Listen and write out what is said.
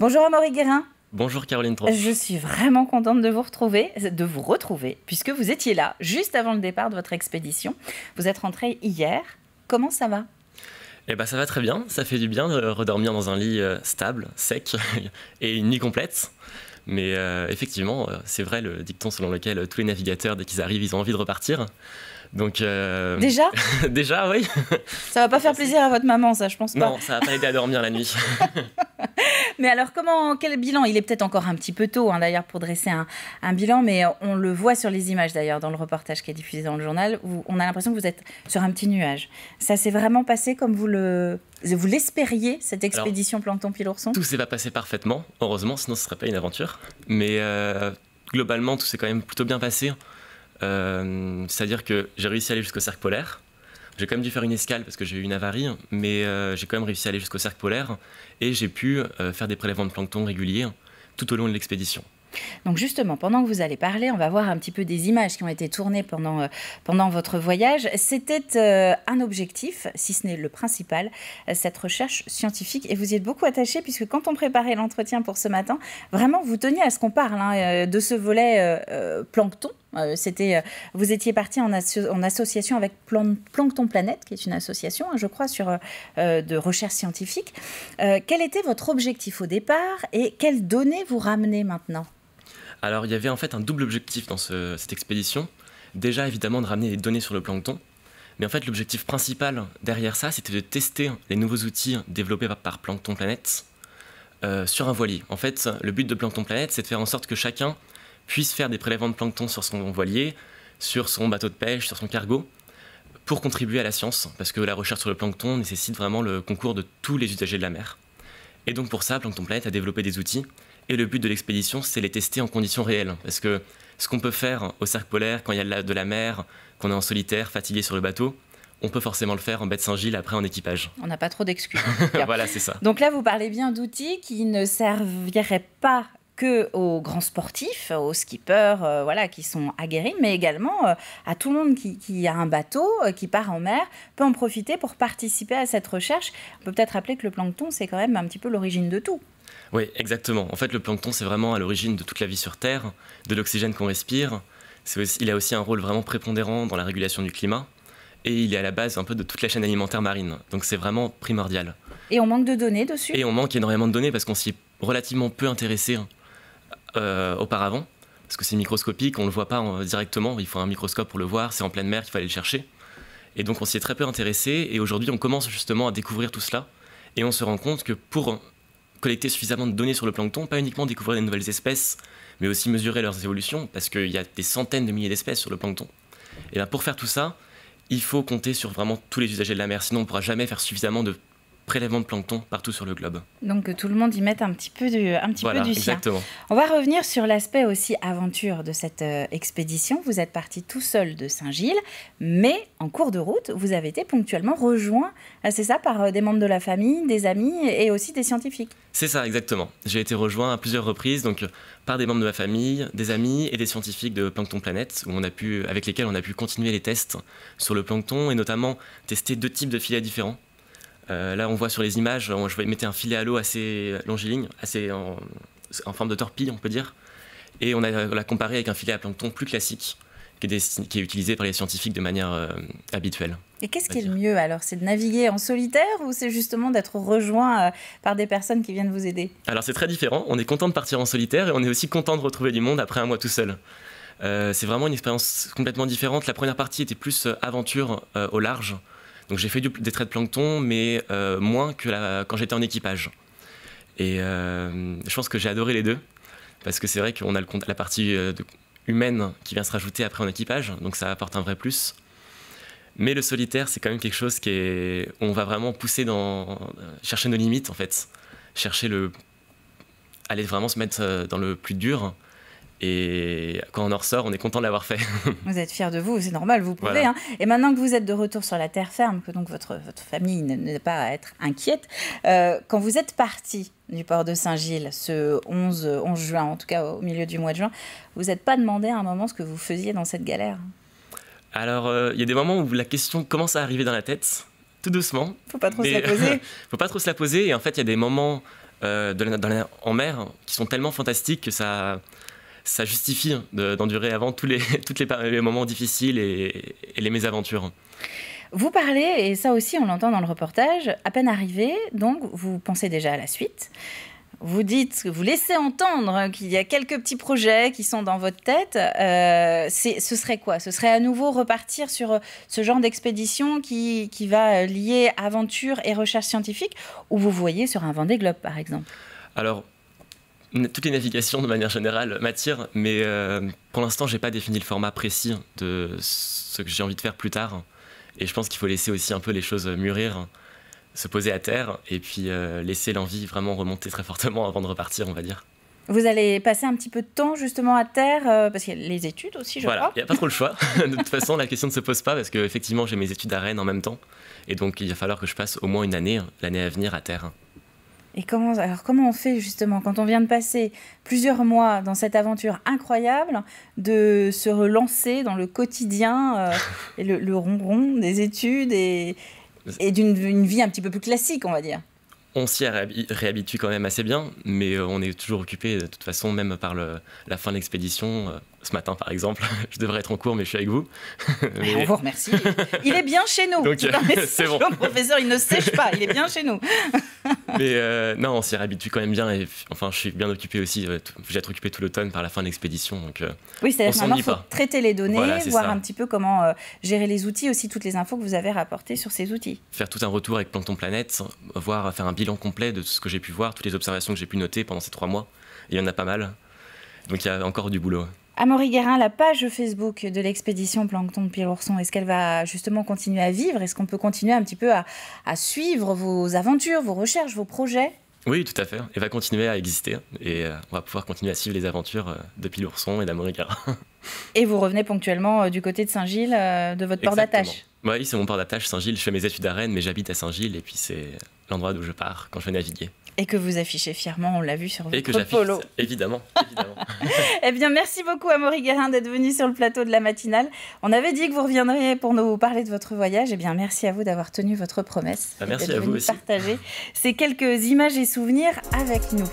Bonjour Amaury Guérin. Bonjour Caroline Je suis vraiment contente de vous retrouver, de vous retrouver, puisque vous étiez là juste avant le départ de votre expédition. Vous êtes rentré hier. Comment ça va eh ben, ça va très bien, ça fait du bien de redormir dans un lit euh, stable, sec et une nuit complète. Mais euh, effectivement, euh, c'est vrai le dicton selon lequel tous les navigateurs, dès qu'ils arrivent, ils ont envie de repartir. Donc euh, déjà, déjà, oui. Ça va pas faire plaisir à votre maman, ça, je pense pas. Non, ça va pas aider à dormir la nuit. mais alors, comment, quel bilan Il est peut-être encore un petit peu tôt, hein, d'ailleurs, pour dresser un, bilan, mais on le voit sur les images, d'ailleurs, dans le reportage qui est diffusé dans le journal, où on a l'impression que vous êtes sur un petit nuage. Ça s'est vraiment passé comme vous le, vous l'espériez cette expédition planton plancton pile Tout s'est pas passé parfaitement, heureusement, sinon ce ne serait pas une aventure. Mais euh, globalement, tout s'est quand même plutôt bien passé. Euh, c'est-à-dire que j'ai réussi à aller jusqu'au cercle polaire. J'ai quand même dû faire une escale parce que j'ai eu une avarie, mais euh, j'ai quand même réussi à aller jusqu'au cercle polaire et j'ai pu euh, faire des prélèvements de plancton réguliers tout au long de l'expédition. Donc justement, pendant que vous allez parler, on va voir un petit peu des images qui ont été tournées pendant, pendant votre voyage. C'était un objectif, si ce n'est le principal, cette recherche scientifique. Et vous y êtes beaucoup attaché, puisque quand on préparait l'entretien pour ce matin, vraiment, vous teniez à ce qu'on parle hein, de ce volet plancton euh, c'était, euh, vous étiez parti en, association avec Plancton Plankton Planète, qui est une association, hein, je crois, sur, euh, de recherche scientifique. quel était votre objectif au départ et quelles données vous ramenez maintenant Alors, il y avait en fait un double objectif dans cette expédition. Déjà, évidemment, de ramener les données sur le plancton. Mais en fait, l'objectif principal derrière ça, c'était de tester les nouveaux outils développés par, Plancton Planète sur un voilier. En fait, le but de Plancton Planète, c'est de faire en sorte que chacun puisse faire des prélèvements de plancton sur son voilier, sur son bateau de pêche, sur son cargo, pour contribuer à la science, parce que la recherche sur le plancton nécessite vraiment le concours de tous les usagers de la mer. Et donc pour ça, Plancton Planète a développé des outils, et le but de l'expédition, c'est les tester en conditions réelles, parce que ce qu'on peut faire au cercle polaire quand il y a de la, mer, qu'on est en solitaire, fatigué sur le bateau, on peut forcément le faire en baie de Saint-Gilles après en équipage. On n'a pas trop d'excuses. voilà, c'est ça. Donc là, vous parlez bien d'outils qui ne serviraient pas que aux grands sportifs, aux skippers, euh, voilà, qui sont aguerris, mais également euh, à tout le monde qui, a un bateau, euh, qui part en mer, peut en profiter pour participer à cette recherche. On peut peut-être rappeler que le plancton, c'est quand même un petit peu l'origine de tout. Oui, exactement. En fait, le plancton, c'est vraiment à l'origine de toute la vie sur Terre, de l'oxygène qu'on respire. il a aussi un rôle vraiment prépondérant dans la régulation du climat et il est à la base un peu de toute la chaîne alimentaire marine. Donc c'est vraiment primordial. Et on manque de données dessus Et on manque énormément de données parce qu'on s'y est relativement peu intéressé. Hein. Euh, auparavant, parce que c'est microscopique, on ne le voit pas euh, directement, il faut un microscope pour le voir, c'est en pleine mer qu'il fallait le chercher. Et donc on s'y est très peu intéressé, et aujourd'hui on commence justement à découvrir tout cela, et on se rend compte que pour collecter suffisamment de données sur le plancton, pas uniquement découvrir des nouvelles espèces, mais aussi mesurer leurs évolutions, parce qu'il y a des centaines de milliers d'espèces sur le plancton. Et bien pour faire tout ça, il faut compter sur vraiment tous les usagers de la mer, sinon on ne pourra jamais faire suffisamment de prélèvement de plancton partout sur le globe. Donc tout le monde y met un petit peu du, un petit peu du exactement. On va revenir sur l'aspect aussi aventure de cette euh, expédition. Vous êtes parti tout seul de Saint-Gilles, mais en cours de route, vous avez été ponctuellement rejoint, euh, c'est ça, par euh, des membres de la famille, des amis et aussi des scientifiques. C'est ça, exactement. J'ai été rejoint à plusieurs reprises donc par des membres de ma famille, des amis et des scientifiques de Plancton Planète, où on a pu, avec lesquels on a pu continuer les tests sur le plancton et notamment tester deux types de filets différents euh, là, on voit sur les images, on, je mettais un filet à l'eau assez longiligne, assez en, forme de torpille, on peut dire. Et on l'a comparé avec un filet à plancton plus classique, qui est, utilisé par les scientifiques de manière euh, habituelle. Et qu'est-ce qui est le mieux alors C'est de naviguer en solitaire ou c'est justement d'être rejoint euh, par des personnes qui viennent vous aider Alors c'est très différent. On est content de partir en solitaire et on est aussi content de retrouver du monde après un mois tout seul. c'est vraiment une expérience complètement différente. La première partie était plus aventure au large. Donc j'ai fait du, des traits de plancton, mais euh, moins que quand j'étais en équipage. Et euh, je pense que j'ai adoré les deux, parce que c'est vrai qu'on a le, la partie euh, humaine qui vient se rajouter après en équipage, donc ça apporte un vrai plus. Mais le solitaire, c'est quand même quelque chose qui est, on va vraiment pousser dans, chercher nos limites en fait, chercher le, aller vraiment se mettre dans le plus dur et quand on en ressort, on est content de l'avoir fait. vous êtes fiers de vous, c'est normal, vous pouvez. Hein. Et maintenant que vous êtes de retour sur la terre ferme, que donc votre, votre famille n'est pas à être inquiète, euh, quand vous êtes parti du port de Saint-Gilles ce 11, 11 juin, en tout cas au milieu du mois de juin, vous n'êtes pas demandé à un moment ce que vous faisiez dans cette galère Alors, euh, il y a des moments où la question commence à arriver dans la tête, tout doucement. Faut pas trop se la poser. Faut pas trop se la poser. Et en fait, il y a des moments euh, dans en mer qui sont tellement fantastiques que ça ça justifie hein, d'endurer avant tous les, toutes les, moments difficiles et, les mésaventures. Vous parlez, et ça aussi on l'entend dans le reportage, à peine arrivé, donc vous pensez déjà à la suite. Vous dites, vous laissez entendre qu'il y a quelques petits projets qui sont dans votre tête. Euh, ce serait quoi Ce serait à nouveau repartir sur euh, ce genre d'expédition qui, va euh, lier aventure et recherche scientifique, ou vous voyez sur un Vendée Globe par exemple alors, toutes les navigations de manière générale m'attirent, mais euh, pour l'instant, j'ai pas défini le format précis de ce que j'ai envie de faire plus tard. Et je pense qu'il faut laisser aussi un peu les choses mûrir, se poser à terre, et puis euh, laisser l'envie vraiment remonter très fortement avant de repartir, on va dire. Vous allez passer un petit peu de temps justement à terre, euh, parce qu'il y a les études aussi, je voilà, crois. il n'y a pas trop le choix. de toute façon, la question ne se pose pas, parce qu'effectivement, j'ai mes études à Rennes en même temps. Et donc, il va falloir que je passe au moins une année, l'année à venir, à terre. Et comment, alors comment on fait justement quand on vient de passer plusieurs mois dans cette aventure incroyable de se relancer dans le quotidien euh, et le, ronron des études et, d'une vie un petit peu plus classique, on va dire on s'y réhabitue quand même assez bien, mais euh, on est toujours occupé de toute façon, même par le, la fin de l'expédition. Euh, ce matin, par exemple, je devrais être en cours, mais je suis avec vous. mais... On vous remercie. Il est bien chez nous. c'est bon. Le professeur, il ne sèche pas. Il est bien chez nous. Mais euh, non, on s'y réhabitue quand même bien. enfin, je suis bien occupé aussi. Euh, vais être occupé tout l'automne par la fin de l'expédition. Donc, euh, oui, c'est-à-dire faut traiter les données, voir un petit peu comment gérer les outils, aussi toutes les infos que vous avez rapportées sur ces outils. Faire tout un retour avec Planton Planète, voir, faire un bilan complet de tout ce que j'ai pu voir, toutes les observations que j'ai pu noter pendant ces trois mois. il y en a pas mal. Donc il y a encore du boulot. Amaury Guérin, la page Facebook de l'expédition Plancton de ourson est-ce qu'elle va justement continuer à vivre Est-ce qu'on peut continuer un petit peu à, suivre vos aventures, vos recherches, vos projets oui, tout à fait. Elle va continuer à exister et euh, on va pouvoir continuer à suivre les aventures euh, de Pire-Ourson et d'Amaury Guérin. Et vous revenez ponctuellement euh, du côté de Saint-Gilles, de votre port d'attache Oui, c'est mon port d'attache, Saint-Gilles. Je fais mes études à Rennes, mais j'habite à Saint-Gilles et puis c'est l'endroit d'où je pars quand je vais naviguer. Et que vous affichez fièrement, on l'a vu sur votre Et que évidemment. évidemment. eh bien, merci beaucoup à Maurice Guérin d'être venu sur le plateau de la matinale. On avait dit que vous reviendriez pour nous parler de votre voyage. Eh bien, merci à vous d'avoir tenu votre promesse. Bah, merci à vous aussi. partager ces quelques images et souvenirs avec nous.